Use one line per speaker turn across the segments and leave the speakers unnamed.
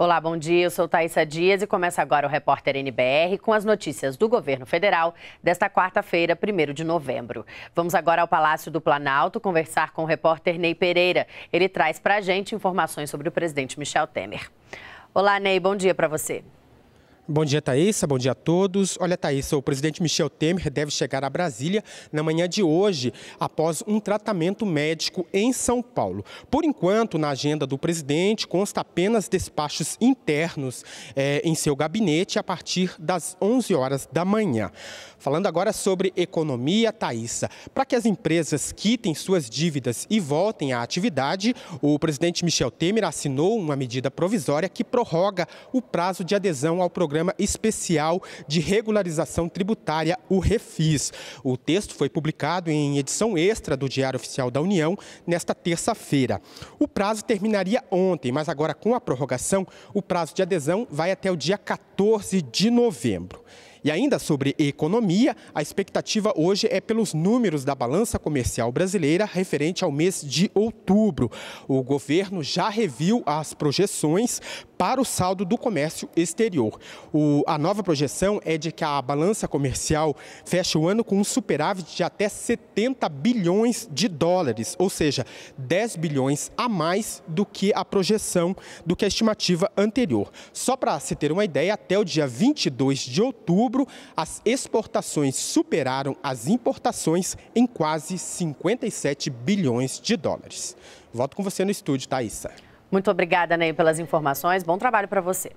Olá, bom dia. Eu sou Thaisa Dias e começa agora o Repórter NBR com as notícias do governo federal desta quarta-feira, 1 de novembro. Vamos agora ao Palácio do Planalto conversar com o repórter Ney Pereira. Ele traz para a gente informações sobre o presidente Michel Temer. Olá, Ney. Bom dia para você.
Bom dia, Thaisa. Bom dia a todos. Olha, Thaisa, o presidente Michel Temer deve chegar a Brasília na manhã de hoje, após um tratamento médico em São Paulo. Por enquanto, na agenda do presidente, consta apenas despachos internos é, em seu gabinete a partir das 11 horas da manhã. Falando agora sobre economia, Thaisa. Para que as empresas quitem suas dívidas e voltem à atividade, o presidente Michel Temer assinou uma medida provisória que prorroga o prazo de adesão ao programa Programa Especial de Regularização Tributária, o REFIS. O texto foi publicado em edição extra do Diário Oficial da União nesta terça-feira. O prazo terminaria ontem, mas agora com a prorrogação, o prazo de adesão vai até o dia 14 de novembro. E ainda sobre economia, a expectativa hoje é pelos números da balança comercial brasileira referente ao mês de outubro. O governo já reviu as projeções para o saldo do comércio exterior. O, a nova projeção é de que a balança comercial feche o ano com um superávit de até 70 bilhões de dólares, ou seja, 10 bilhões a mais do que a projeção do que a estimativa anterior. Só para se ter uma ideia, até o dia 22 de outubro, outubro, as exportações superaram as importações em quase 57 bilhões de dólares. Volto com você no estúdio, Thaisa.
Muito obrigada, Ney, pelas informações. Bom trabalho para você.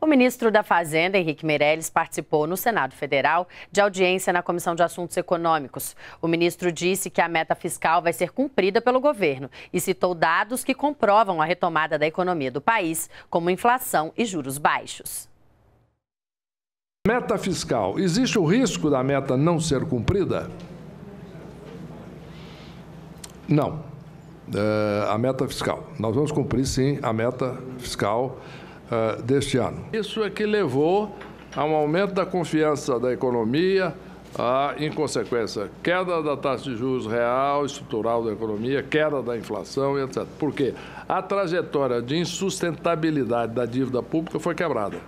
O ministro da Fazenda, Henrique Meirelles, participou no Senado Federal de audiência na Comissão de Assuntos Econômicos. O ministro disse que a meta fiscal vai ser cumprida pelo governo e citou dados que comprovam a retomada da economia do país, como inflação e juros baixos. Meta fiscal: existe o risco da meta não ser cumprida? Não. É, a meta fiscal. Nós vamos cumprir, sim, a meta fiscal é, deste ano. Isso é que levou a um aumento da confiança da economia, a, em consequência, queda da taxa de juros real, estrutural da economia, queda da inflação, e etc. Por quê? A trajetória de insustentabilidade da dívida pública foi quebrada.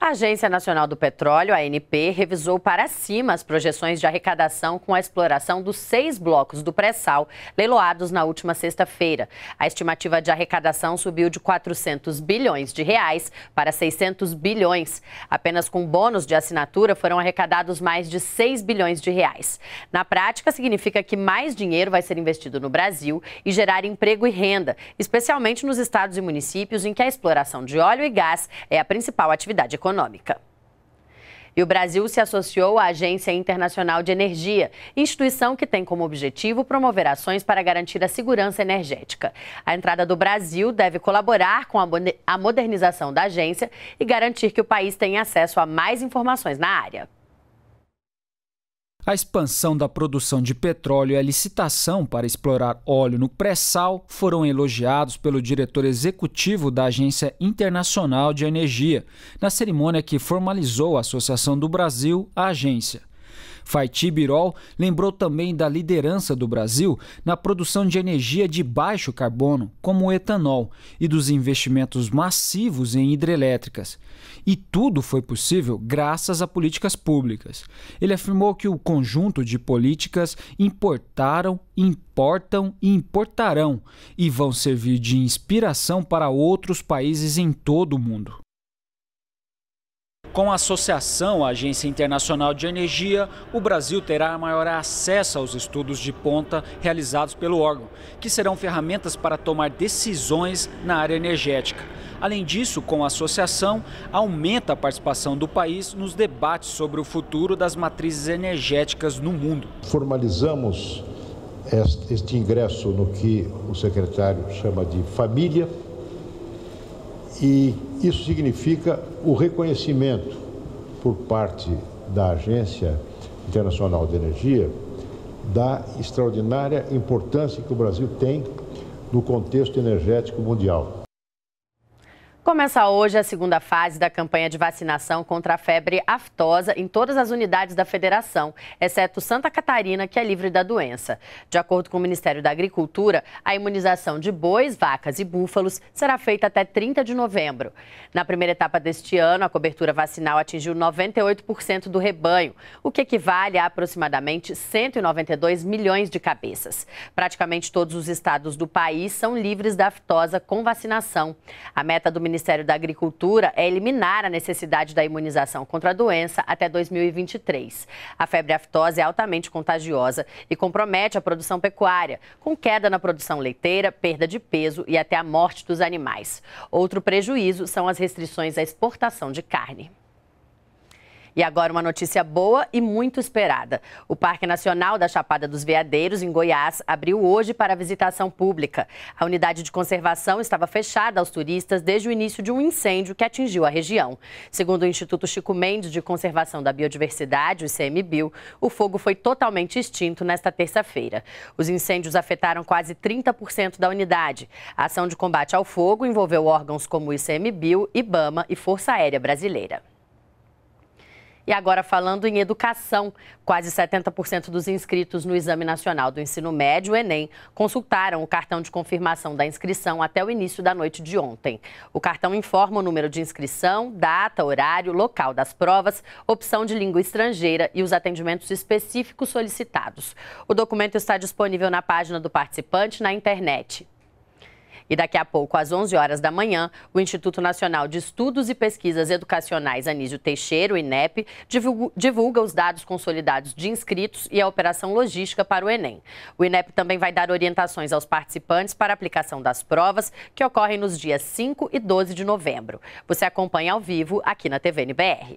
A Agência Nacional do Petróleo, ANP, revisou para cima as projeções de arrecadação com a exploração dos seis blocos do pré-sal leiloados na última sexta-feira. A estimativa de arrecadação subiu de 400 bilhões de reais para 600 bilhões. Apenas com bônus de assinatura foram arrecadados mais de 6 bilhões de reais. Na prática, significa que mais dinheiro vai ser investido no Brasil e gerar emprego e renda, especialmente nos estados e municípios em que a exploração de óleo e gás é a principal atividade econômica econômica. E o Brasil se associou à Agência Internacional de Energia, instituição que tem como objetivo promover ações para garantir a segurança energética. A entrada do Brasil deve colaborar com a modernização da agência e garantir que o país tenha acesso a mais informações na área.
A expansão da produção de petróleo e a licitação para explorar óleo no pré-sal foram elogiados pelo diretor executivo da Agência Internacional de Energia, na cerimônia que formalizou a associação do Brasil à agência. Faiti Birol lembrou também da liderança do Brasil na produção de energia de baixo carbono, como o etanol, e dos investimentos massivos em hidrelétricas. E tudo foi possível graças a políticas públicas. Ele afirmou que o conjunto de políticas importaram, importam e importarão e vão servir de inspiração para outros países em todo o mundo. Com a associação à Agência Internacional de Energia, o Brasil terá maior acesso aos estudos de ponta realizados pelo órgão, que serão ferramentas para tomar decisões na área energética. Além disso, com a associação, aumenta a participação do país nos debates sobre o futuro das matrizes energéticas no mundo. Formalizamos este ingresso no que o secretário chama de família e isso significa o reconhecimento por parte da Agência Internacional de Energia da extraordinária importância que o Brasil tem no contexto energético mundial.
Começa hoje a segunda fase da campanha de vacinação contra a febre aftosa em todas as unidades da federação, exceto Santa Catarina, que é livre da doença. De acordo com o Ministério da Agricultura, a imunização de bois, vacas e búfalos será feita até 30 de novembro. Na primeira etapa deste ano, a cobertura vacinal atingiu 98% do rebanho, o que equivale a aproximadamente 192 milhões de cabeças. Praticamente todos os estados do país são livres da aftosa com vacinação. A meta do Ministério Ministério da Agricultura é eliminar a necessidade da imunização contra a doença até 2023. A febre aftosa é altamente contagiosa e compromete a produção pecuária, com queda na produção leiteira, perda de peso e até a morte dos animais. Outro prejuízo são as restrições à exportação de carne. E agora uma notícia boa e muito esperada. O Parque Nacional da Chapada dos Veadeiros, em Goiás, abriu hoje para visitação pública. A unidade de conservação estava fechada aos turistas desde o início de um incêndio que atingiu a região. Segundo o Instituto Chico Mendes de Conservação da Biodiversidade, o ICMBio, o fogo foi totalmente extinto nesta terça-feira. Os incêndios afetaram quase 30% da unidade. A ação de combate ao fogo envolveu órgãos como o ICMBio, IBAMA e Força Aérea Brasileira. E agora, falando em educação, quase 70% dos inscritos no Exame Nacional do Ensino Médio, Enem, consultaram o cartão de confirmação da inscrição até o início da noite de ontem. O cartão informa o número de inscrição, data, horário, local das provas, opção de língua estrangeira e os atendimentos específicos solicitados. O documento está disponível na página do participante na internet. E daqui a pouco, às 11 horas da manhã, o Instituto Nacional de Estudos e Pesquisas Educacionais Anísio Teixeira, o INEP, divulga os dados consolidados de inscritos e a operação logística para o Enem. O INEP também vai dar orientações aos participantes para a aplicação das provas, que ocorrem nos dias 5 e 12 de novembro. Você acompanha ao vivo aqui na TVNBR.